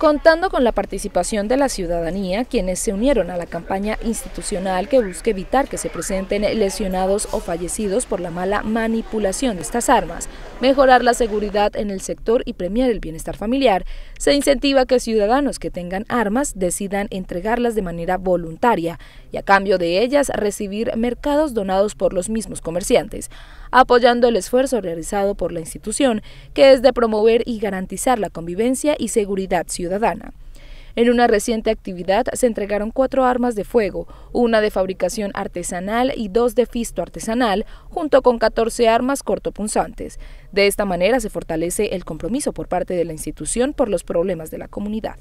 contando con la participación de la ciudadanía, quienes se unieron a la campaña institucional que busca evitar que se presenten lesionados o fallecidos por la mala manipulación de estas armas, mejorar la seguridad en el sector y premiar el bienestar familiar, se incentiva que ciudadanos que tengan armas decidan entregarlas de manera voluntaria y a cambio de ellas recibir mercados donados por los mismos comerciantes, apoyando el esfuerzo realizado por la institución, que es de promover y garantizar la convivencia y seguridad ciudadana. En una reciente actividad se entregaron cuatro armas de fuego, una de fabricación artesanal y dos de fisto artesanal, junto con 14 armas cortopunzantes. De esta manera se fortalece el compromiso por parte de la institución por los problemas de la comunidad.